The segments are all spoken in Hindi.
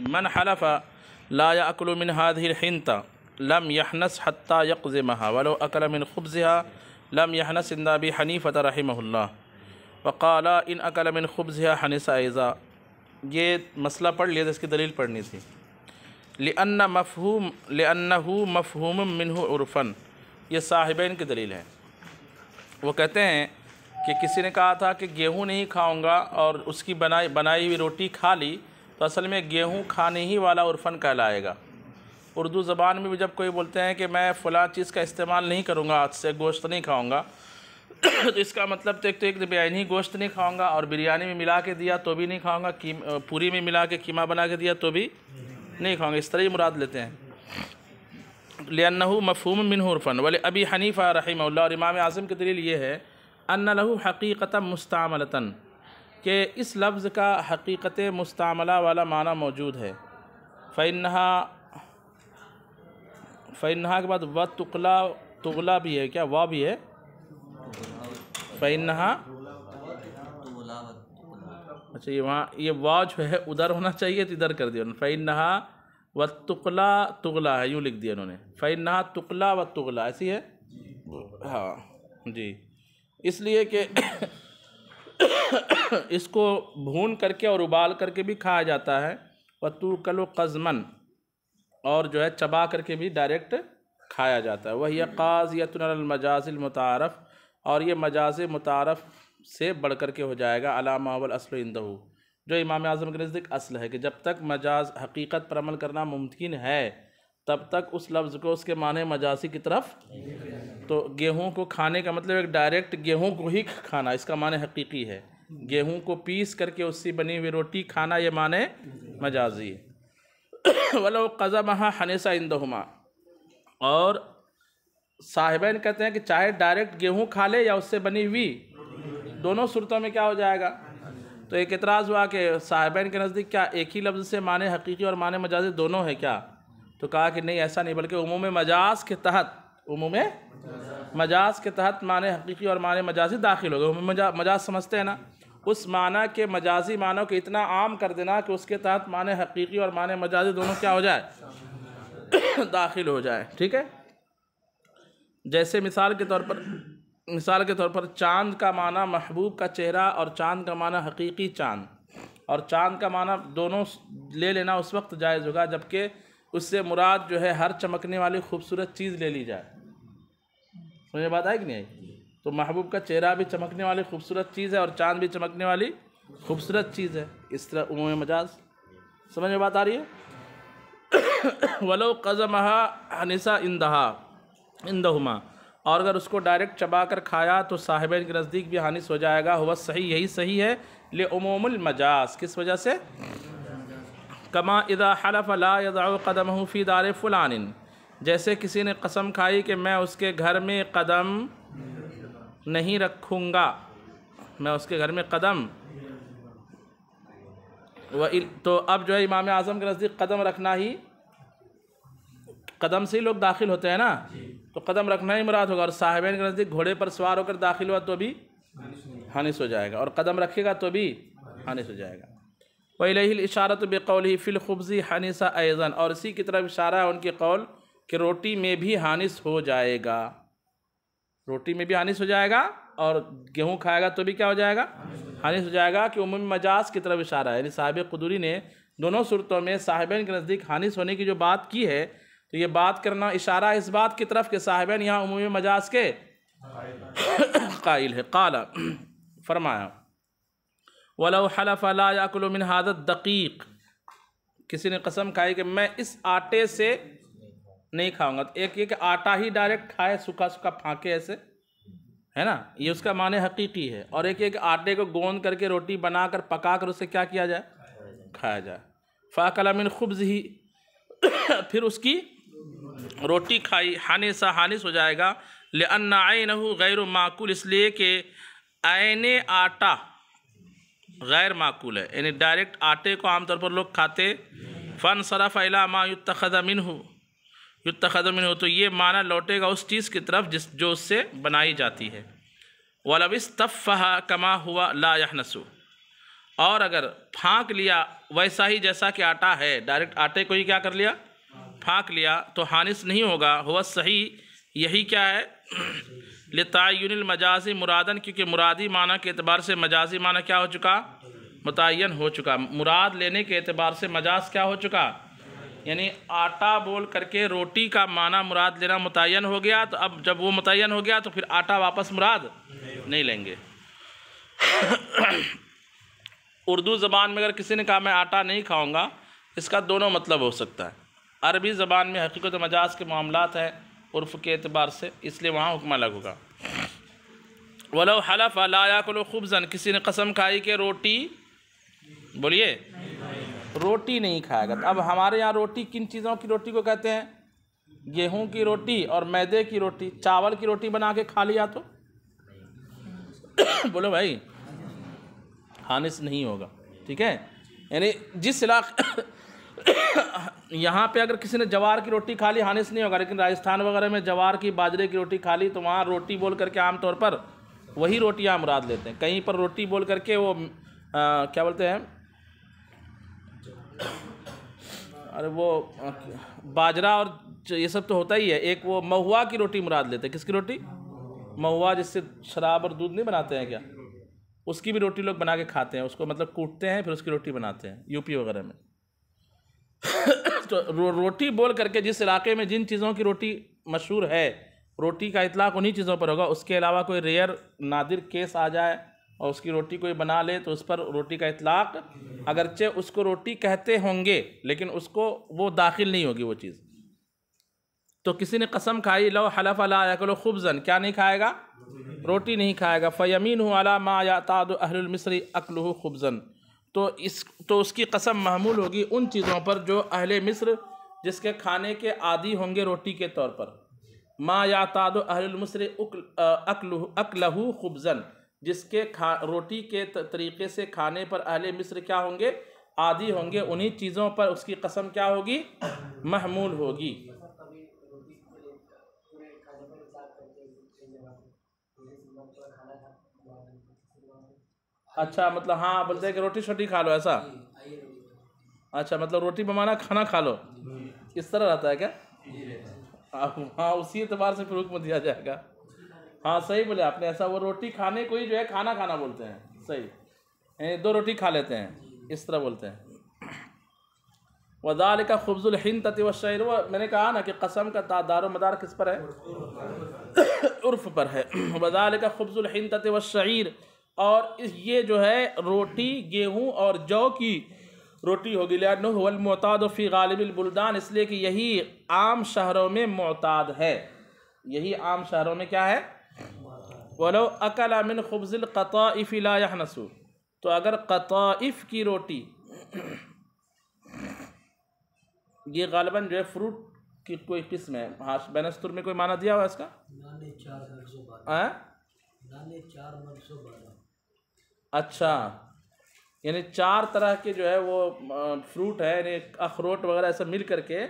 मन हलफ़ा ला अकल मिन हादिलता लम यहनस हत्ता यकज़ महा वलो अकल मिन खुब्ज़ा लम यहनस इंदाबी हनीफ़त रहमल्ला वक़ाला इन अकल मिन खुब्ज़ा हनसा ऐज़ा ये मसला पढ़ लिया था इसकी दलील पढ़नी थी लन्ना मफहूम लन्नहू मफहूम मिनह उर्फ़न ये साहिबाइन की दलील है वो कहते हैं कि किसी ने कहा था कि गेहूँ नहीं खाऊंगा और उसकी बनाई बनाई हुई रोटी खा ली तो असल में गेहूँ खाने ही वाला उर्फन कहलाएगा उर्दू ज़बान में भी जब कोई बोलते हैं कि मैं फ़लाँ चीज़ का इस्तेमाल नहीं करूँगा आज से गोश्त नहीं खाऊँगा तो इसका मतलब तो एक तो एक तो बेआनी गोश्त नहीं खाऊँगा और बिरयानी में मिला के दिया तो भी नहीं खाऊँगा पूरी में मिला के कीमा बना के दिया तो भी नहीं खाऊँगा इस तरह ही मुराद लेते हैं लेनहू मफहूम मिन हरफन वाले अबी हनीफ़ा रही और इमाम आज़म की दलील ये है अन लहू हकीक़ता कि इस लफ्ज़ का हकीकत मुस्तमला वाला माना मौजूद है फ़ैनहा फ़ैनहा के बाद व तुगला तुगला भी है क्या वाह भी है फ़ैनहा अच्छा ये वहाँ ये वाह जो है उधर होना चाहिए तो इधर कर दिया उन्होंने फ़ैन नहा व तुगला तुगला है यूँ लिख दिया उन्होंने फ़ैन नहा तुगला व तुगला ऐसी है हाँ जी इसलिए कि इसको भून करके और उबाल करके भी खाया जाता है वतू कलो कज़मन और जो है चबा करके भी डायरेक्ट खाया जाता है वही काज़ियतमजाज़िलमतारफ़ और ये मजाज मुतारफ़ से बढ़ कर के हो जाएगा अलामावल असल इंदहू जो इमाम आज़म के नज़दीक असल है कि जब तक मजाज हकीकत पर अमल करना मुमकिन है तब तक उस लफ्ज़ को उसके माने मजासी की तरफ तो गेहूँ को खाने का मतलब एक डायरेक्ट गेहूँ को ही खाना इसका माने हकीकी है गेहूँ को पीस करके उससे बनी हुई रोटी खाना ये माने मजाजी वलो कज़ा महा हनेसा इंदहुमा और साहिबन कहते हैं कि चाहे डायरेक्ट गेहूँ खा ले या उससे बनी हुई दोनों सूरतों में क्या हो जाएगा तो एक एतराज़ हुआ कि साहिबन के नज़दीक क्या एक ही लफ्ज़ से माने हकीकी और माने मजाजी दोनों है क्या तो कहा कि नहीं ऐसा नहीं बल्कि उमूम मजाज के तहत उमूम मजाज के तहत मान हकीकी और मान मजाजी दाखिल हो गए मजाज समझते हैं ना उस माना के मजाजी मानों को इतना आम कर देना कि उसके तहत मान हकीकी और मान मजाजी दोनों क्या हो जाए दाखिल हो जाए ठीक है जैसे मिसाल के तौर पर मिसाल के तौर पर चांद का माना महबूब का चेहरा और चांद का माना हकीकी चांद और चांद का माना दोनों ले लेना उस वक्त जायज़ होगा जबकि उससे मुराद जो है हर चमकने वाली खूबसूरत चीज़ ले ली जाए मुझे बात आई कि नहीं आई तो महबूब का चेहरा भी चमकने वाली खूबसूरत चीज़ है और चांद भी चमकने वाली खूबसूरत चीज़ है इस तरह उमूम मजाज समझ में बात आ रही है वलो कज़महा हनिसा इंदहा इंदहुमा और अगर उसको डायरेक्ट चबा कर खाया तो साहिब के नज़दीक भी हानिस हो जाएगा हुआ सही यही सही है ले उमूमल मजाज किस वजह से कमा इदा हलफ ला कदम फ़ी दार फ़लान जैसे किसी ने कसम खाई कि मैं उसके घर में कदम नहीं रखूँगा मैं उसके घर में कदम व तो अब जो है इमाम आज़म के नज़दीक कदम रखना ही कदम से ही लोग दाखिल होते हैं ना तो कदम रखना ही मुराद होगा और साहिबैन के नज़दीक घोड़े पर सवार होकर दाखिल हुआ तो भी हानिस हो जाएगा और कदम रखेगा तो भी हानिस हो जाएगा वही इशारत बकौल फ़िल खुब्ज़ी हानिसा ऐज़न और इसी की तरफ इशारा है उनके कौल कि रोटी में भी हानिस हो जाएगा रोटी में भी हानिस हो जाएगा और गेहूँ खाएगा तो भी क्या हो जाएगा हानिस हो जाएगा कि उमूमी मजाज की तरफ इशारा है यानी साहब कदूरी ने दोनों सूरतों में साहिबन के नज़दीक हानिस होने की जो बात की है तो ये बात करना इशारा इस बात की तरफ के साहिबन यहाँ उमूमी मजाज के कायल है काला फरमाया वला हलफला याकुल मिन हादत दकीक किसी ने कसम खाई कि मैं इस आटे से नहीं खाऊंगा तो एक ये कि आटा ही डायरेक्ट खाए सूखा सूखा फाँके ऐसे है ना ये उसका माने हकीकी है और एक एक आटे को गोंद करके रोटी बना कर पका कर उसे क्या किया जाए खाया जाए फ़ाकलामिन खुब्ज ही फिर उसकी रोटी खाई हानि सा हानिस हो जाएगा ले अन्ना आय नहू गैर माकुल इसलिए कि आने आटा गैर माकूल है यानी डायरेक्ट आटे को आमतौर पर लोग खाते फ़न सरफ़ अला माँ युतमिन हो युतमिन हो तो ये माना लौटेगा उस चीज़ की तरफ जिस जो उससे बनाई जाती है वलविस तफ़ा कमा हुआ ला यहनसु और अगर फाँक लिया वैसा ही जैसा कि आटा है डायरेक्ट आटे को ही क्या कर लिया फाँक लिया तो हानिस नहीं होगा हुआ सही यही क्या है लतायन मजाजी मुरादन क्योंकि मुरादी माना के अतबार से मजाजी माना क्या हो चुका मुतन हो चुका मुराद लेने के अतबार से मजाज क्या हो चुका यानी आटा बोल करके रोटी का माना मुराद लेना मुतन हो गया तो अब जब वो मुतन हो गया तो फिर आटा वापस मुराद नहीं लेंगे उर्दू ज़बान में अगर किसी ने कहा मैं आटा नहीं खाऊंगा इसका दोनों मतलब हो सकता है अरबी ज़बान में हकीकत मजाज के मामला हैं उर्फ के अतबार से इसलिए वहाँ हुक्म अलग होगा वलो हलफ अलायाकुल खुबजन किसी ने कसम खाई कि रोटी बोलिए रोटी नहीं खाएगा अब हमारे यहाँ रोटी किन चीज़ों की रोटी को कहते हैं गेहूं की रोटी और मैदे की रोटी चावल की रोटी बना के खा लिया तो बोलो भाई हानिस नहीं होगा ठीक है यानी जिस इलाके यहाँ पे अगर किसी ने जवार की रोटी खा ली हानिस नहीं होगा लेकिन राजस्थान वगैरह में जवार की बाजरे की रोटी खा ली तो वहाँ रोटी बोल करके आमतौर पर वही रोटियाँ मुराद लेते हैं कहीं पर रोटी बोल करके वो आ, क्या बोलते हैं अरे वो बाजरा और ये सब तो होता ही है एक वो महुआ की रोटी मुराद लेते हैं किसकी रोटी महुआ जिससे शराब और दूध नहीं बनाते हैं क्या उसकी भी रोटी लोग बना के खाते हैं उसको मतलब कूटते हैं फिर उसकी रोटी बनाते हैं यूपी वगैरह में तो रो, रोटी बोल करके जिस इलाके में जिन चीज़ों की रोटी मशहूर है रोटी का इतलाक उन्हीं चीज़ों पर होगा उसके अलावा कोई रेयर नादिर केस आ जाए और उसकी रोटी कोई बना ले तो उस पर रोटी का इतलाक अगरचे उसको रोटी कहते होंगे लेकिन उसको वो दाखिल नहीं होगी वो चीज़ तो किसी ने कसम खाई लो हलफ अला कलो खुबजन क्या नहीं खाएगा रोटी नहीं खाएगा फ़यमीन हूँ अला माँ या ताद अहलमिसरी अकलू खुबजन तो इस तो उसकी कसम महमूल होगी उन चीज़ों पर जो अहले मिस्र जिसके खाने के आदि होंगे रोटी के तौर पर माँ या तादो अहलमसर अकल अकलहू खुबजन जिसके खा रोटी के तरीके से खाने पर अहल मिस्र क्या होंगे आदि होंगे उन्हीं चीज़ों पर उसकी कसम क्या होगी महमूल होगी अच्छा मतलब हाँ बोलते हैं कि रोटी शोटी खा लो ऐसा अच्छा मतलब रोटी बमाना खाना खा लो इस तरह रहता है क्या हाँ उसी एतबार से फिर हुक्म दिया जाएगा हाँ सही बोले आपने ऐसा वो रोटी खाने को ही जो है खाना खाना बोलते हैं सही दो रोटी खा लेते हैं इस तरह बोलते हैं वदाल का खबजुल हिंद तति व शायर मैंने कहा ना कि कसम का दारो मदार किस पर है उर्फ पर है वदाल का खबजुल हिंद तति व शायर और इस ये जो है रोटी गेहूँ और जौ की रोटी होगी लियानफ़ी गालिबुलबुलदान इसलिए कि यही आम शहरों में मोताद है यही आम शहरों में क्या है बोलो अकलामिन खबजिल क़ाफ़ी नसू तो अगर कताइफ की रोटी ये गालबा जो है फ्रूट की कोई किस्म है हाँ बैनस्तुर में कोई माना दिया हुआ इसका चार हाँ? चार अच्छा यानी चार तरह के जो है वो फ्रूट है यानी अखरोट वगैरह ऐसा मिल करके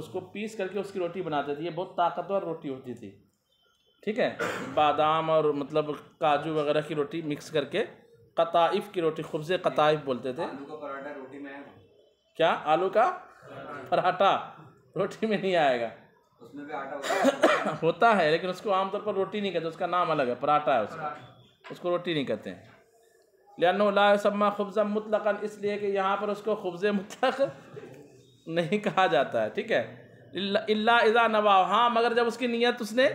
उसको पीस करके उसकी रोटी बनाते थे ये बहुत ताकतवर रोटी होती थी ठीक है बादाम और मतलब काजू वगैरह की रोटी मिक्स करके कताइफ की रोटी खुब कताइफ बोलते थे आलू का पराठा रोटी में है। क्या आलू का पराठा रोटी में नहीं आएगा उसमें भी आटा होता है लेकिन उसको आमतौर पर रोटी नहीं कहते उसका नाम अलग है पराठा है उसका उसको रोटी नहीं कहते हैं लासम्मा खुबजा मुतलकन इसलिए कि यहाँ पर उसको खुबज मुतलक नहीं कहा जाता है ठीक है इल्ला इज़ा नवा हाँ मगर जब उसकी नीयत उसने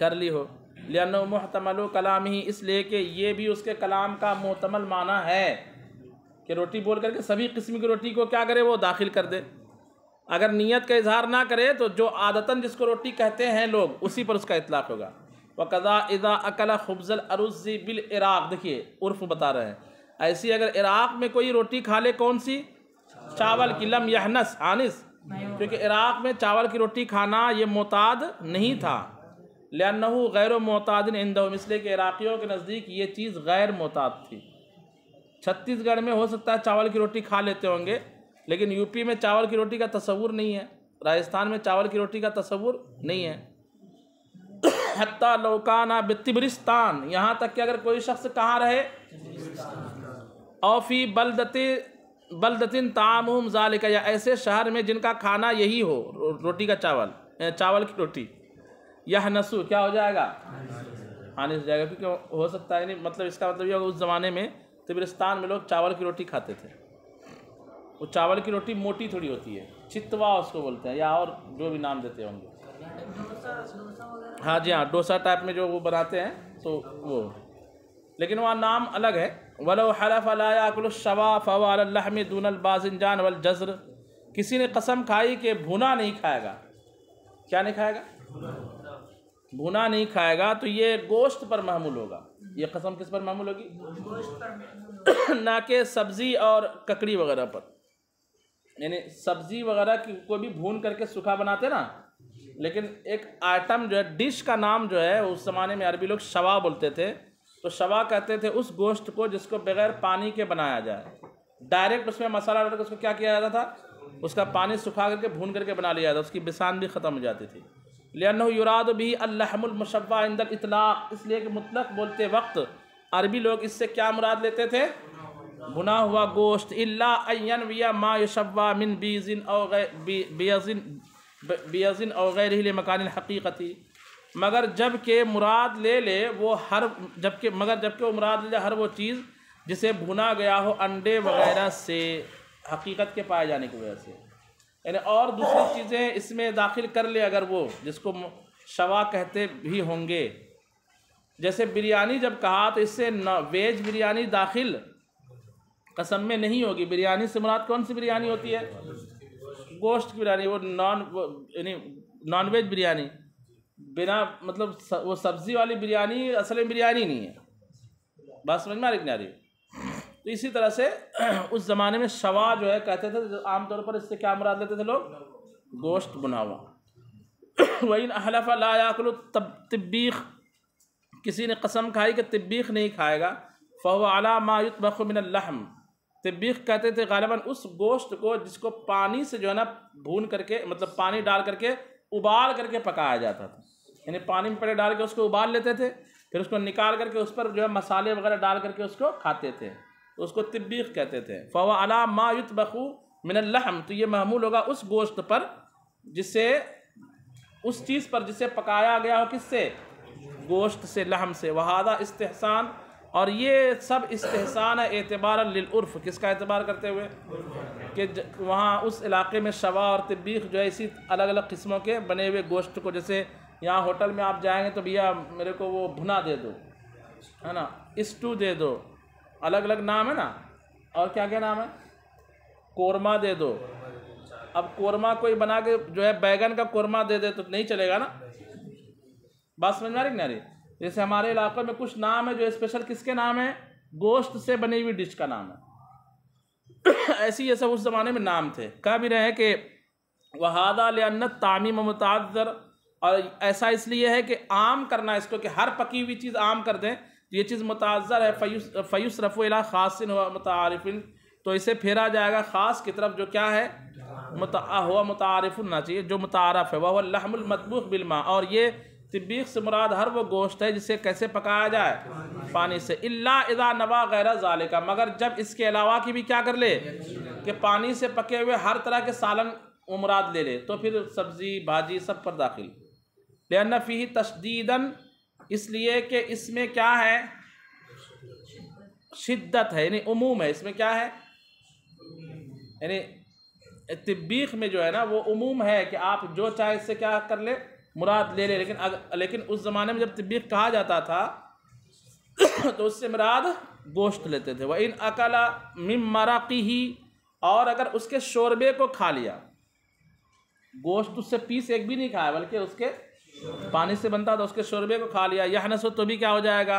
कर ली हो लियानो महतमल कलाम ही इसलिए कि ये भी उसके कलाम का महतमल माना है कि रोटी बोल करके सभी किस्म की रोटी को क्या करे वो दाखिल कर दे अगर नीयत का इजहार ना करे तो जो आदतन जिसको रोटी कहते हैं लोग उसी पर उसका इतलाक़ होगा वकदा इदा अकल खुबजल अरुज़ी बिल इराक देखिए उर्फ बता रहे हैं ऐसी अगर इराक में कोई रोटी खा ले कौन सी चावल की लम यहनस आनिस क्योंकि इराक में चावल की रोटी खाना ये मोताद नहीं था लियानहू गैर मोतादिन इंदम मिसले के इराक़ियों के नज़दीक ये चीज़ गैर मोताद थी छत्तीसगढ़ में हो सकता है चावल की रोटी खा लेते होंगे लेकिन यूपी में चावल की रोटी का तस्वूर नहीं है राजस्थान में चावल की रोटी का तस्वूर नहीं है हत्ता लौकाना बितिबरिस्तान यहाँ तक कि अगर कोई शख्स कहाँ रहे औफी बलदते बलदतिन तामुम जालिका या ऐसे शहर में जिनका खाना यही हो रोटी का चावल चावल की रोटी यह नसू क्या हो जाएगा हानि हो जाएगा क्योंकि हो सकता है नहीं मतलब इसका मतलब यह उस ज़माने में तिब्रिस्तान में लोग चावल की रोटी खाते थे वो चावल की रोटी मोटी थोड़ी होती है चितवा उसको बोलते हैं या और जो भी नाम देते होंगे हाँ जी हाँ डोसा टाइप में जो वो बनाते हैं तो वो लेकिन वहाँ नाम अलग है वलो हरफ अलाकुलशवा फ़वालहम दूनल बाजिनजान वल जज्र किसी ने कसम खाई कि भुना नहीं खाएगा क्या नहीं खाएगा भुना नहीं खाएगा तो ये गोश्त पर महमूल होगा ये कसम किस पर महमूल होगी ना कि सब्ज़ी और ककड़ी वगैरह पर यानी सब्ज़ी वगैरह की को भी भून करके सूखा बनाते ना लेकिन एक आइटम जो है डिश का नाम जो है उस ज़माने में अरबी लोग शवा बोलते थे तो शवा कहते थे उस गोश्त को जिसको बगैर पानी के बनाया जाए डायरेक्ट उसमें मसाला डालकर उसको क्या किया जाता था उसका पानी सुखा करके भून करके बना लिया जाता उसकी बिसान भी ख़त्म हो जाती थी लेन युराद भी अल्लाहमशबा इंदर इतला इसलिए कि मतलब बोलते वक्त अरबी लोग इससे क्या मुराद लेते थे भुना हुआ गोश्त अल्लान विया माँ यशबा मिन बीजिन और बीजिन बेयसिन और गैर मकान हकीकती मगर जब के मुराद ले ले वो हर जबकि मगर जबकि वो मुराद ले ले हर वो चीज़ जिसे भुना गया हो अंडे वगैरह से हकीकत के पाए जाने की वजह से यानी और दूसरी चीज़ें इसमें दाखिल कर ले अगर वो जिसको शवा कहते भी होंगे जैसे बिरयानी जब कहा तो इससे वेज बिरयानी दाखिल कसम में नहीं होगी बिरयानी से मुराद कौन सी बिरयानी होती है गोश्त की बिरयानी वो नॉन यानी नॉन वेज बिरयानी बिना मतलब स, वो सब्ज़ी वाली बिरयानी असल में बिरयानी नहीं है बात समझ में आ रही नारी तो इसी तरह से उस ज़माने में शवा जो है कहते थे आमतौर पर इससे क्या मुराद लेते थे लोग गोश्त बुना हुआ वही हलफा लायाकुल तब तिब्बीख किसी ने कसम खाई कि तिब्बीख नहीं खाएगा फ़ो अला मायुत लहम तबीख कहते थे गालिबा उस गोश्त को जिसको पानी से जो है ना भून करके मतलब पानी डाल करके उबाल करके पकाया जाता था यानी पानी में पहले डाल के उसको उबाल लेते थे फिर उसको निकाल करके उस पर जो है मसाले वगैरह डाल करके उसको खाते थे उसको तबीख कहते थे फ़वा अला मा युत बखू लहम तो ये महमूल होगा उस गोश्त पर जिसे उस चीज़ पर जिसे पकाया गया हो किससे गोश्त से लहम से वहादा इस्तेहसान और ये सब इस्तेहसान है एतबार लर्फ़ किसका एतबार करते हुए कि वहाँ उस इलाके में शवा और तबीक जो है इसी अलग अलग किस्मों के बने हुए गोश्त को जैसे यहाँ होटल में आप जाएंगे तो भैया मेरे को वो भुना दे दो है ना इस्टू दे दो अलग अलग नाम है ना और क्या क्या नाम है कोरमा दे दो अब कोरमा कोई बना के जो है बैगन का कोरमा दे दे तो नहीं चलेगा ना बात समझ में आ रही ना रही जैसे हमारे इलाके में कुछ नाम है जो स्पेशल किसके नाम है गोश्त से बनी हुई डिश का नाम है ऐसी ये सब उस ज़माने में नाम थे कह भी रहे हैं कि वहादा लन्नत तामीम मुताजर और ऐसा इसलिए है कि आम करना इसको कि हर पकी हुई चीज़ आम कर दें ये चीज़ मुताजर है फ़यूस फ़यूस रफ़ुला ख़ासिन हुआ मुतारफिन तो इसे फेरा जाएगा ख़ास की तरफ जो क्या है मुता हुआ मुतारफ होना चाहिए जो मुतारफ़ है वह लहमुलमतबूक बिलमा और ये तिब्बीक से मुराद हर वो गोश्त है जिसे कैसे पकाया जाए पानी, से इल्ला इदा नवा गैर जालिका का मगर जब इसके अलावा की भी क्या कर ले कि पानी से पके हुए हर तरह के सालन उमराद ले ले तो फिर सब्ज़ी भाजी सब पर दाखिल लेना फ़ी तशदीदन इसलिए कि इसमें क्या है शिद्दत है यानी उमूम है इसमें क्या है यानी तिब्बीक में जो है ना वो उमूम है कि आप जो चाहे इससे क्या कर ले मुराद ले ले लेकिन अगर लेकिन उस ज़माने में जब तबीक कहा जाता था तो उससे मुराद गोश्त लेते थे वह इन अकला मिम मराकी ही और अगर उसके शोरबे को खा लिया गोश्त उससे पीस एक भी नहीं खाया बल्कि उसके पानी से बनता था उसके शोरबे को खा लिया यह नसो तो भी क्या हो जाएगा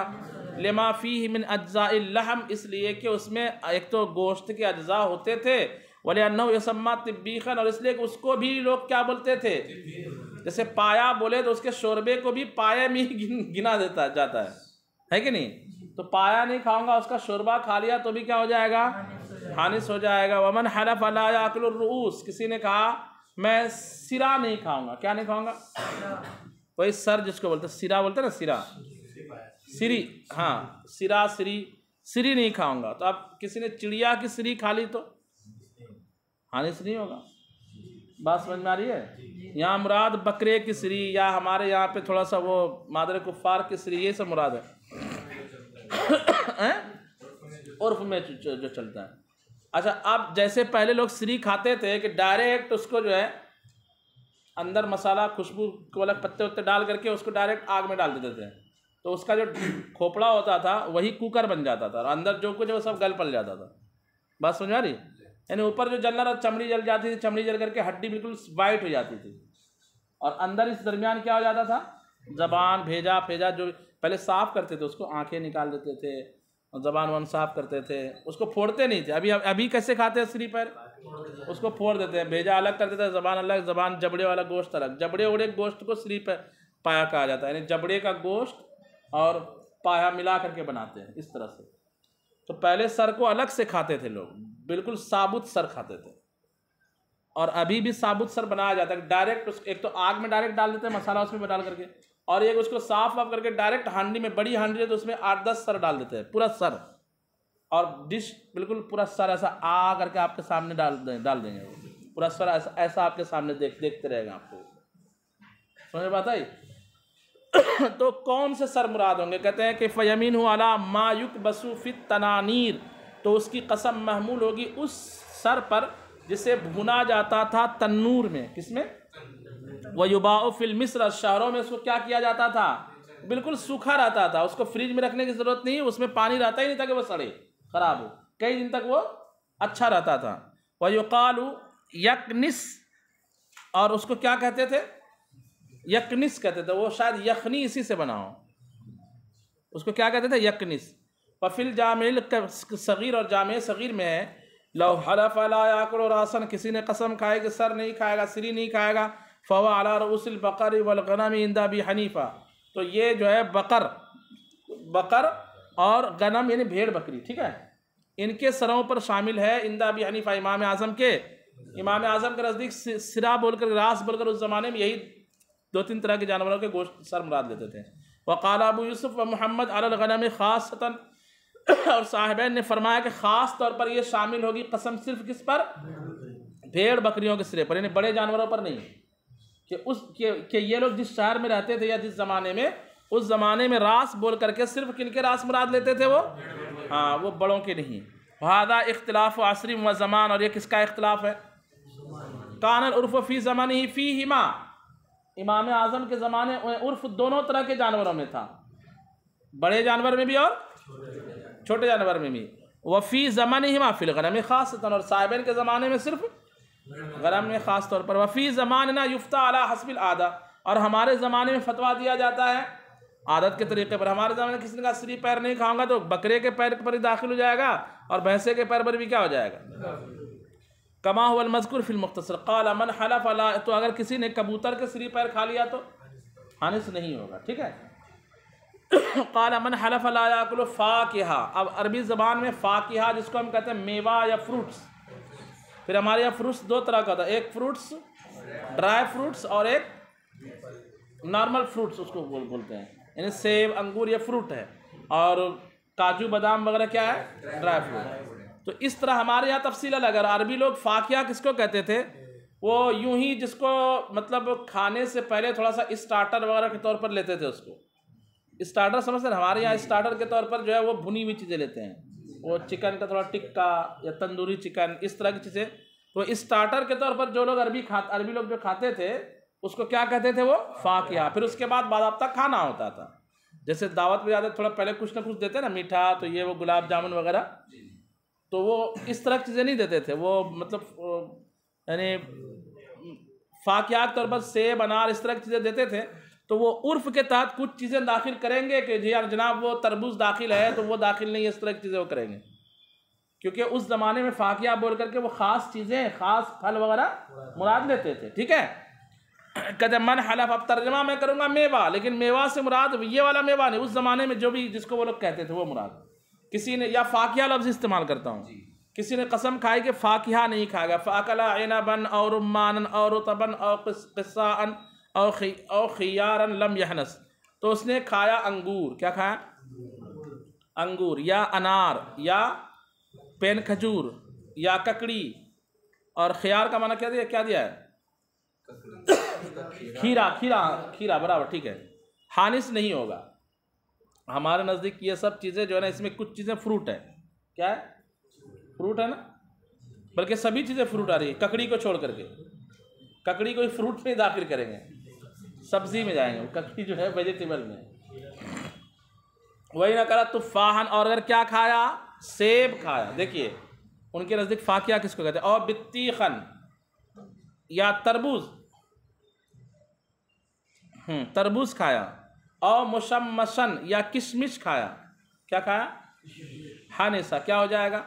लेमाफ़ी ही मिन अज्ज़ा इसलिए कि उसमें एक तो गोश्त के अज्ज़ा होते थे बोले अनु यसम्मा तिब्बीखन और इसलिए उसको भी लोग क्या बोलते थे जैसे पाया बोले तो उसके शोरबे को भी पाया में ही गिना देता जाता है है कि नहीं तो पाया नहीं खाऊंगा उसका शोरबा खा लिया तो भी क्या हो जाएगा हानिस हो जाएगा वमन हलफ रूस किसी ने कहा मैं सिरा नहीं खाऊंगा क्या नहीं खाऊंगा वही सर जिसको बोलते सिरा बोलते ना सिरा सिरी हाँ सिरा सिरी सिरी नहीं खाऊंगा तो आप किसी ने चिड़िया की सिरी खा ली तो आने से नहीं होगा बात समझ में आ रही है यहाँ मुराद बकरे की श्री या हमारे यहाँ पे थोड़ा सा वो मादर कुफ़ार की श्री ये सब मुराद है उर्फ में जो चलता है अच्छा अब जैसे पहले लोग श्री खाते थे कि डायरेक्ट उसको जो है अंदर मसाला खुशबू को अलग पत्ते वत्ते डाल करके उसको डायरेक्ट आग में डाल देते थे तो उसका जो खोपड़ा होता था वही कुकर बन जाता था और अंदर जो कुछ वो सब गल पल जाता था बात समझ आ रही है यानी ऊपर जो जलना था चमड़ी जल जाती थी चमड़ी जल करके हड्डी बिल्कुल वाइट हो जाती थी और अंदर इस दरमियान क्या हो जाता था जबान भेजा फेजा जो पहले साफ करते थे उसको आंखें निकाल देते थे जबान वन साफ करते थे उसको फोड़ते नहीं थे अभी अभी कैसे खाते हैं स्त्री पर उसको फोड़ देते हैं भेजा अलग कर देते हैं जबान अलग जबान जबड़े वाला गोश्त अलग जबड़े उड़े गोश्त को स्त्री पर पाया कहा जाता है यानी जबड़े का गोश्त और पाया मिला करके बनाते हैं इस तरह से तो पहले सर को अलग से खाते थे लोग बिल्कुल साबुत सर खाते थे और अभी भी साबुत सर बनाया जाता है डायरेक्ट उस एक तो आग में डायरेक्ट डाल देते हैं मसाला उसमें डाल करके और एक उसको साफ वाफ करके डायरेक्ट हांडी में बड़ी हांडी है तो उसमें आठ दस सर डाल देते हैं पूरा सर और डिश बिल्कुल पूरा सर ऐसा आ करके आपके सामने डाल दें डाल देंगे वो पूरा सर ऐसा ऐसा आपके सामने देख देखते रहेगा आपको समझ बात आई तो कौन से सर मुराद होंगे कहते हैं कि फ़यमीन वाला मायुक बसुफित तनानीर तो उसकी कसम महमूल होगी उस सर पर जिसे भुना जाता था तन्नूर में किसमें वयुबा फिल मिस्र शहरों में उसको क्या किया जाता था बिल्कुल सूखा रहता था उसको फ्रिज में रखने की ज़रूरत नहीं उसमें पानी रहता ही नहीं था कि वो सड़े ख़राब हो कई दिन तक वो अच्छा रहता था वयुकालू यकनिस और उसको क्या कहते थे यकनिस कहते थे वो शायद यखनी इसी से बना हो उसको क्या कहते थे यकनिस वफिल जाम सग़ीर और जाम सग़ीर में लो हलफ अलाकुल रासन किसी ने कसम खाए कि सर नहीं खाएगा सिरी नहीं खाएगा फ़वा अला बकर वलगनम इंदा भी हनीफा तो ये जो है बकर बकर और गनम यानी भेड़ बकरी ठीक है इनके सरों पर शामिल है इंदा भी हनीफा इमाम आज़म के इमाम आज़म के नज़दीक सिरा बोलकर रास बोलकर उस ज़माने में यही दो तीन तरह के जानवरों के गोश्त सर मुराद लेते थे वकाल अबू यूसुफ़ व मोहम्मद अलगनम ख़ास और साहबैन ने फरमाया कि ख़ास तौर पर यह शामिल होगी कसम सिर्फ किस पर भेड़ बकरियों के सिरे पर यानी बड़े जानवरों पर नहीं कि उस के, के ये लोग जिस शहर में रहते थे या जिस ज़माने में उस ज़माने में रास बोल करके सिर्फ किन के रास मुराद लेते थे वो हाँ वो बड़ों के नहीं वादा इख्तलाफ आसरी व जमान और ये किसका इख्तलाफ है कानल उर्फ फ़ी जमान ही फ़ी हिमा इमाम आज़म के ज़माने उर्फ दोनों तरह के जानवरों में था बड़े जानवर में भी और छोटे जानवर में भी वफ़ी ज़मान ही माफिल गरम ख़ास और साहिबन के ज़माने में सिर्फ गरम में ख़ास तौर पर वफ़ी ज़मान ना युफ्ता अला हसबिल आदा और हमारे ज़माने में फतवा दिया जाता है आदत के तरीके पर हमारे ज़माने किसी ने कहा स्त्री पैर नहीं खाऊंगा तो बकरे के पैर पर ही दाखिल हो जाएगा और भैंसे के पैर पर भी क्या हो जाएगा कमा हुआ मजकूर फिल मुख्तर कल मन हलफ फला तो अगर किसी ने कबूतर के सिरी पैर खा लिया तो हानिस नहीं होगा ठीक है काला मन हलफ अलाकुल फ़ाकिहा अब अरबी ज़बान में फ़ाकिहा जिसको हम कहते हैं मेवा या फ्रूट्स फिर हमारे यहाँ फ्रूट्स दो तरह का था एक फ्रूट्स ड्राई फ्रूट्स और एक नॉर्मल फ्रूट्स उसको बोल बोलते हैं यानी सेब अंगूर या फ्रूट है और काजू बादाम वगैरह क्या है ड्राई फ्रूट तो इस तरह हमारे यहाँ तफसील अलग है अरबी लोग फाकिया किसको कहते थे वो यूं ही जिसको मतलब खाने से पहले थोड़ा सा स्टार्टर वगैरह के तौर पर लेते थे उसको स्टार्टर समझते हैं हमारे यहाँ स्टार्टर के तौर पर जो है वो भुनी हुई चीज़ें लेते हैं वो चिकन का थोड़ा टिक्का या तंदूरी चिकन इस तरह की चीज़ें तो स्टार्टर के तौर पर जो लोग अरबी खा अरबी लोग जो खाते थे उसको क्या कहते थे वो फाकिया फिर उसके बाद बाबा खाना होता था जैसे दावत में जाते थोड़ा पहले कुछ ना कुछ देते ना मीठा तो ये वो गुलाब जामुन वगैरह तो वो इस तरह की चीज़ें नहीं देते थे वो मतलब यानी फाकिया के तौर पर सेब अनार इस तरह की चीज़ें देते थे तो वो उर्फ के तहत कुछ चीज़ें दाखिल करेंगे कि जी जनाब वो तरबूज दाखिल है तो वो दाखिल नहीं इस तरह की चीज़ें वो करेंगे क्योंकि उस ज़माने में फाकिया बोल करके वो ख़ास चीज़ें ख़ास फल वगैरह मुराद लेते थे ठीक है कहते मन हलफ अब तर्जमा मैं करूँगा मेवा लेकिन मेवा से मुराद ये वाला मेवा नहीं उस ज़माने में जो भी जिसको वो लोग कहते थे वो मुराद किसी ने या फाकिया लफ्ज़ इस्तेमाल करता हूँ किसी ने कसम खाई कि फाकिया नहीं खाएगा फ़ाकला एना बन और मान और तबन और किस्सा औखियारन लम यहनस तो उसने खाया अंगूर क्या खाया अंगूर या अनार या पेन खजूर या ककड़ी और खियार का माना क्या दिया क्या दिया है खीरा खीरा खीरा बराबर ठीक है हानिस नहीं होगा हमारे नज़दीक ये सब चीज़ें जो है ना इसमें कुछ चीज़ें फ्रूट है क्या है फ्रूट है ना बल्कि सभी चीज़ें फ्रूट आ रही है ककड़ी को छोड़ करके ककड़ी को फ्रूट में दाखिल करेंगे सब्जी में जाएंगे ककड़ी जो है वेजिटेबल में वही ना करा तो फाहन और अगर क्या खाया सेब खाया देखिए उनके नज़दीक फाकिया किसको कहते हैं और बित्ती खन या तरबूज हम्म, तरबूज खाया और मुशमसन या किशमिश खाया क्या खाया हनीसा क्या हो जाएगा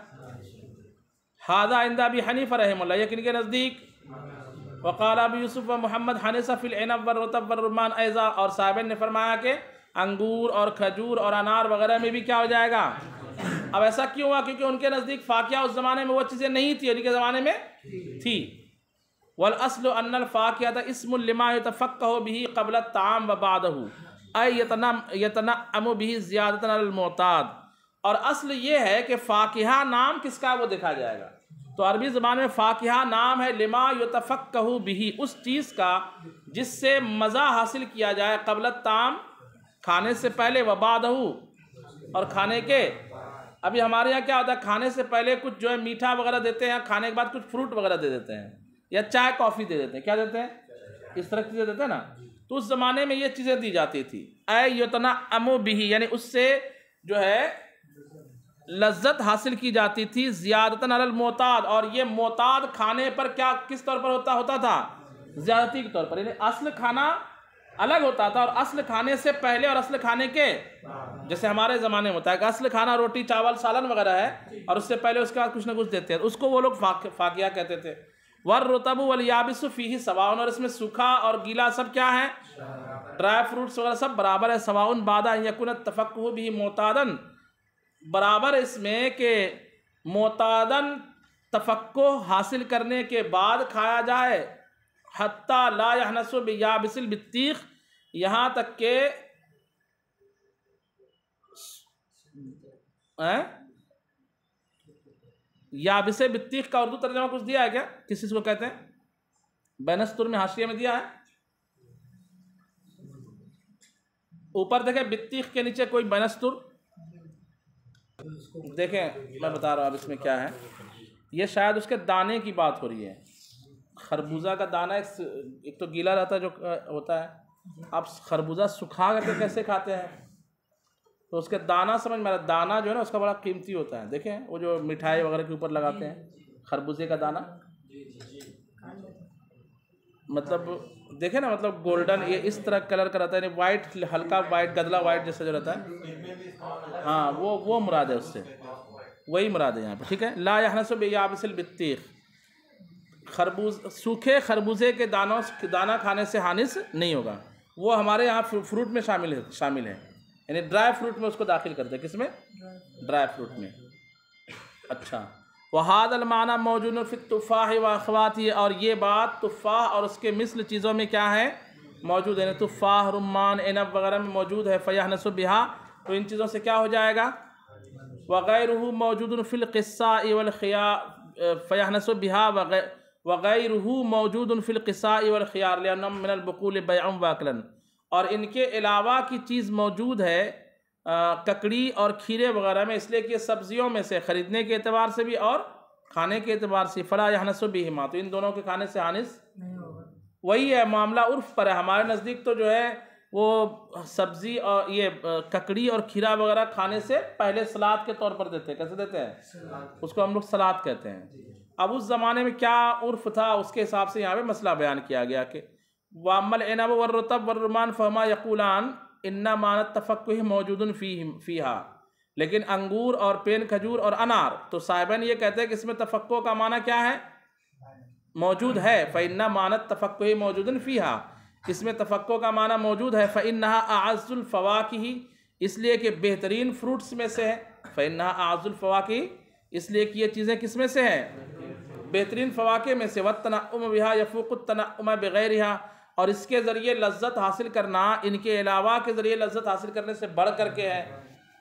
हादा आइंदा भी हनीफ रहमल्ला किन के नज़दीक वकाल अब यूसुफ व मोहम्मद हनसा फ़िल एनब ऐज़ा और साबिन ने फरमाया कि अंगूर और खजूर और अनार वगैरह में भी क्या हो जाएगा अब ऐसा क्यों हुआ क्योंकि उनके नज़दीक फ़ाकिया उस ज़माने में वो चीज़ें नहीं थी उनके ज़माने में थी वल असल फ़ाकिया था इसमा तफ़क् हो भी कबल ताम व बाद हो अतना यतना अमो भी ज़्यादतमोताद और असल ये है कि फ़ाकिहा नाम किसका वो देखा जाएगा तो अरबी ज़बान में फ़ाकिहा नाम है लिमा युतफ़क कहू बिही उस चीज़ का जिससे मज़ा हासिल किया जाए कबल ताम खाने से पहले वबादहू और खाने के अभी हमारे यहाँ क्या होता है खाने से पहले कुछ जो है मीठा वगैरह देते हैं खाने के बाद कुछ फ्रूट वगैरह दे देते हैं या चाय कॉफ़ी दे देते हैं क्या देते हैं इस तरह की चीज़ें देते हैं ना तो उस ज़माने में ये चीज़ें दी जाती थी अतना अमो बिही यानी उससे जो है लज्जत हासिल की जाती थी ज़्यादतन मोताद और ये मोताद खाने पर क्या किस तौर पर होता होता था ज़्यादती के तौर पर यानी असल खाना अलग होता था और असल खाने से पहले और असल खाने के जैसे हमारे ज़माने में होता है कि असल खाना रोटी चावल सालन वगैरह है और उससे पहले उसके बाद कुछ ना कुछ देते हैं उसको वो लोग फाक, फाकिया कहते थे वर रुतब वलियाबिस फ़ी सवाउन और इसमें सूखा और गीला सब क्या है ड्राई फ्रूट्स वगैरह सब बराबर है सवाउन बादा यकुन तफक् भी मोतादन बराबर इसमें कि मोतादन तफक्को हासिल करने के बाद खाया जाए हत्ता ला यहनसुब या बिसिल यहाँ तक के या बिसे का उर्दू तर्जमा कुछ दिया है क्या किस चीज़ को कहते हैं बैनस्तुर में हाशिए में दिया है ऊपर देखें बत्तीख के नीचे कोई बैनस्तुर देखें मैं बता रहा हूँ अब इसमें क्या है ये शायद उसके दाने की बात हो रही है खरबूजा का दाना एक, एक तो गीला रहता है जो होता है आप खरबूजा सुखा करके कैसे खाते हैं तो उसके दाना समझ में आ रहा दाना जो है ना उसका बड़ा कीमती होता है देखें वो जो मिठाई वगैरह के ऊपर लगाते हैं खरबूजे का दाना मतलब देखे ना मतलब गोल्डन ये इस तरह कलर का रहता है यानी वाइट हल्का वाइट गदला वाइट जैसा जो रहता है हाँ वो वो मुराद है उससे वही मुराद है यहाँ पर ठीक है ला यहनसब याबिसल बित्तीख खरबूज सूखे खरबूजे के दानों दाना खाने से हानिस नहीं होगा वो हमारे यहाँ फ्रूट में शामिल है शामिल है यानी ड्राई फ्रूट में उसको दाखिल करते हैं किस में ड्राई फ्रूट में अच्छा वहादलमाना मौजूद फ़ितफ़ाह व अखवाती और ये बात तुफ़ाह और उसके मिसल चीज़ों में क्या है मौजूद है तुफ़ाह रुमान एनब वगैरह में मौजूद है फ़या नसबिहा तो इन चीज़ों से क्या हो जाएगा वग़ैर मौजूद फ़िलक़स्सा इवलखिया फ़या नसबिहा वगैर हु मौजूद फ़िलक़स्सा इवलखियारबकूल बयाम वकलन और इनके अलावा की चीज़ मौजूद है ककड़ी और खीरे वगैरह में इसलिए कि सब्जियों में से ख़रीदने के अतबार से भी और खाने के अतबार से फ़ला हनस भी हिमा तो इन दोनों के खाने से हानिस वही है मामला उर्फ पर है हमारे नज़दीक तो जो है वो सब्ज़ी और ये ककड़ी और खीरा वगैरह खाने से पहले सलाद के तौर पर देते हैं कैसे देते हैं उसको हम लोग सलाद कहते हैं अब उस ज़माने में क्या उर्फ था उसके हिसाब से यहाँ पे मसला बयान किया गया कि वामल एनाब वर्रतब वर्रमान फहमा यकूलान इन्ना मानत तफक् मौजूद फ़ी फ़ीहा लेकिन अंगूर और पेन खजूर और अनार तो साहिबन ये कहते हैं कि इसमें तफक् का माना क्या है मौजूद है फ़ैन्ना मानत तफक् मौजूद फ़ीहा इसमें तफक् का माना मौजूद है फ़ैन्ना आज़ुलफ़वा की इसलिए कि बेहतरीन फ्रूट्स में से है फ़ैन्ना आज़ुलफ़वा की इसलिए कि ये चीज़ें किस में से हैं बेहतरीन फ़वाक़े में से वतना उम बिहा यफूक तना उम बग़ैर यहाँ और इसके ज़रिए लज्जत हासिल करना इनके अलावा के ज़रिए लज्जत हासिल करने से बढ़ करके है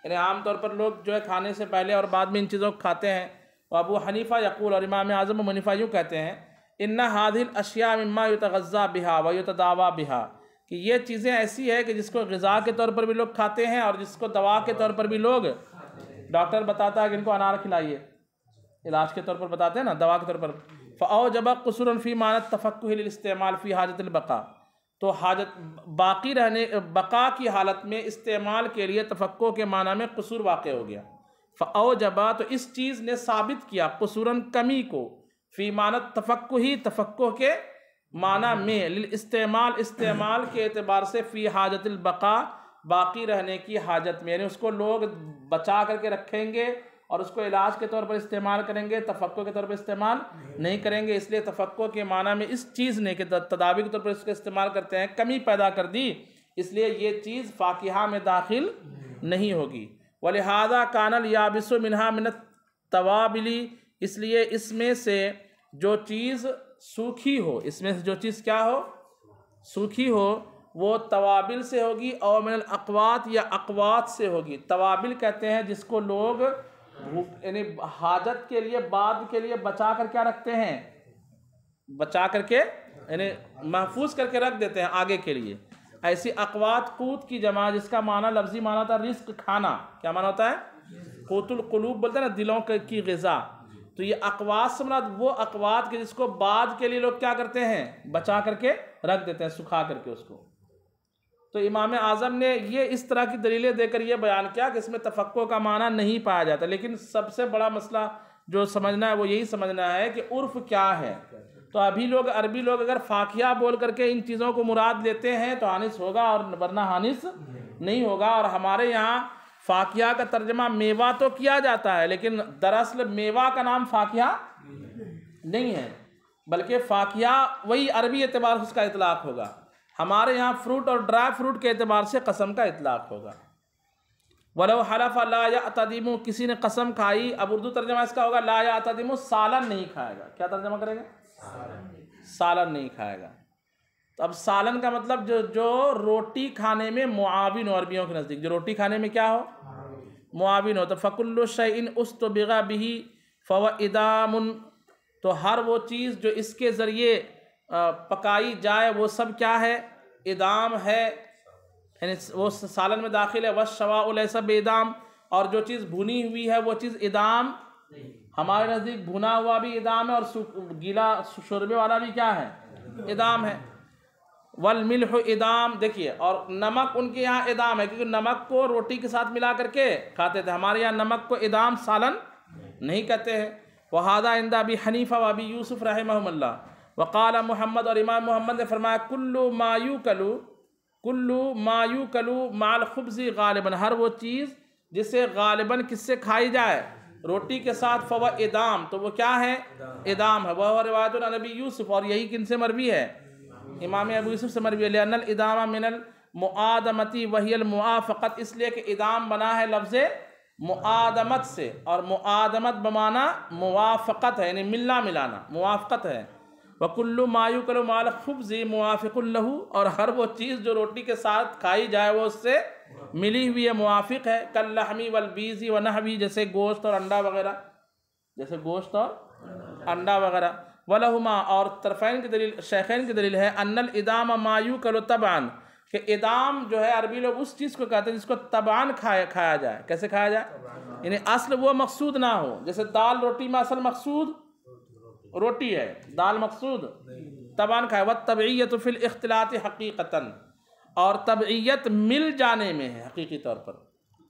यानी आम तौर पर लोग जो है खाने से पहले और बाद में इन चीज़ों को खाते हैं तो अबू हनीफ़ा यकूल और इमाम आज़म मुनीफ़ा यूँ कहते हैं इन्ना हादिल अशिया मम्मा तज़ा बिहा व तदावा बिहा कि ये चीज़ें ऐसी है कि जिसको गज़ा के तौर पर भी लोग खाते हैं और जिसको दवा के तौर पर भी लोग डॉक्टर बताता है कि इनको अनार खिलाइए इलाज के तौर पर बताते हैं ना दवा के तौर पर फ़ाओ जबा कसुरफ़ी मानत इस्तेमाल फ़ी हाजत बका तो हाजत बाकी रहने बका की हालत में इस्तेमाल के लिए तफक् के माना में कसूर वाक़ हो गया फ़ाओ जबा तो इस चीज़ ने साबित किया कसूरन कमी को फ़ी मानत तफक् ही तफक् के माना में इस्तेमाल इस्तेमाल के अतबार से फ़ी हाजत बका बाकी रहने की हाजत में यानी उसको लोग बचा करके रखेंगे और उसको इलाज के तौर पर इस्तेमाल करेंगे तफक्को के तौर पर इस्तेमाल नहीं करेंगे इसलिए तफक्को के माना में इस चीज़ ने कि तदावी के तौर पर इसका इस्तेमाल करते हैं कमी पैदा कर दी इसलिए ये चीज़ फ़ाकिहा में दाखिल नहीं होगी व लिहाजा कानल याबिस मिनहा मिनत तवाबिली इसलिए इसमें से जो चीज़ सूखी हो इसमें से जो चीज़ क्या हो सूखी हो वो तवाबिल से होगी और मिनल अकवात या अकवात से होगी तवाबिल कहते हैं जिसको लोग यानी हाजत के लिए बाद के लिए बचा कर क्या रखते हैं बचा करके यानी महफूज करके रख देते हैं आगे के लिए ऐसी अकवात कूत की जमा जिसका माना लफ्जी माना होता है रिस्क खाना क्या माना होता है कोतुल कलूब बोलते हैं ना दिलों के की गज़ा तो ये अकवात से मना वो अकवात के जिसको बाद के लिए लोग क्या करते हैं बचा करके रख देते हैं सुखा करके उसको तो इमाम आज़म ने ये इस तरह की दलीलें देकर यह बयान किया कि इसमें तफक्को का माना नहीं पाया जाता लेकिन सबसे बड़ा मसला जो समझना है वो यही समझना है कि उर्फ क्या है तो अभी लोग अरबी लोग अगर फाकिया बोल करके इन चीज़ों को मुराद लेते हैं तो हानिस होगा और वरना हानिस नहीं होगा और हमारे यहाँ फाकिया का तर्जमा मेवा तो किया जाता है लेकिन दरअसल मेवा का नाम फाकिया नहीं है बल्कि फाकिया वही अरबी एतबार उसका इतलाक होगा हमारे यहाँ फ्रूट और ड्राई फ्रूट के अतबार से कसम का इतलाक़ होगा वलो हलफ ला या तदीम किसी ने कसम खाई अब उर्दू तर्जमा इसका होगा ला या तदीम सालन नहीं खाएगा क्या तर्जमा करेगा सालन, नहीं खाएगा तो अब सालन का मतलब जो जो रोटी खाने में मुआविन अरबियों के नज़दीक जो रोटी खाने में क्या हो मुआविन हो तो फ़कुल्ल उस तो बिगा बिही फवा इदामुन तो हर वो चीज़ जो इसके ज़रिए पकाई जाए वो सब क्या है इदाम है यानी वो सालन में दाखिल है वश शवा सब इदाम और जो चीज़ भुनी हुई है वो चीज़ इदाम हमारे नज़दीक भुना हुआ भी इदाम है और गीला शुरबे वाला भी क्या है इदाम है वल मिल्ह इदाम देखिए और नमक उनके यहाँ इदाम है क्योंकि नमक को रोटी के साथ मिला करके खाते थे हमारे यहाँ नमक को इदाम सालन नहीं कहते हैं वहादा इंदा अभी हनीफ़ा व अभी यूसुफ़ रहमल्ला वक़ाल मोहम्मद और इमाम मोहम्मद ने फरमाया कुल्लू मायू कलू कुल्लू मायू कलू माल खुबजी गालिबा हर वो चीज़ जिसे गालिबा किससे खाई जाए रोटी के साथ फव इदाम तो वो क्या है इदाम है वह रवायत नबी यूसुफ और यही किन से मरवी है इमाम अबू यूसुफ से मरवी अनल इदामा मिनल मुआदमती वहील मुआफ़त इसलिए कि इदाम बना है लफ्ज़ मुआदमत से और मुआदमत बमाना मुआफ़त है यानी मिलना मिलाना मुआफ़त है वकुल्लु मायू कलो माल खूब जी मुआफ़िकल्लहू और हर वो चीज़ जो रोटी के साथ खाई जाए वो उससे मिली हुई है मुआफ़िक है कल्लाहमी वलबीजी व नहवी जैसे गोश्त और अंडा वगैरह जैसे गोश्त और अंडा वगैरह वलहुमा और तरफ़ैन की दलील शेखैन की दलील है अनल इदाम मायू करो तबान कि इदाम जो है अरबी लोग उस चीज़ को कहते हैं जिसको तबान खाया खाया जाए कैसे खाया जाए यानी असल वो मकसूद ना हो जैसे दाल रोटी में असल मकसूद रोटी है दाल मकसूद तबान खाए वह तबीयत फिल इख्तलात हकीकता और तबीयत मिल जाने में है हकीकी तौर पर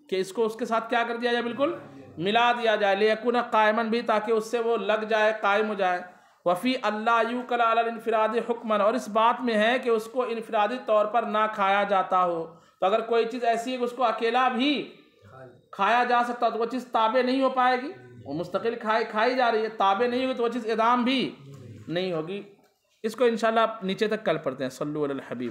कि इसको उसके साथ क्या कर दिया जाए बिल्कुल मिला दिया जाए लेकुन कायमन भी ताकि उससे वो लग जाए कायम हो जाए वफ़ी अल्लाह यू कलाफराद हुक्मन और इस बात में है कि उसको इनफरादी तौर पर ना खाया जाता हो तो अगर कोई चीज़ ऐसी है कि उसको अकेला भी खाया जा सकता तो वो चीज़ ताबे नहीं हो पाएगी वो मुस्तकिल खाई खाई जा रही है ताबे नहीं होगी तो वह चीज़ इदाम भी नहीं होगी इसको इन नीचे तक कल पढ़ते हैं सल्लु हबीब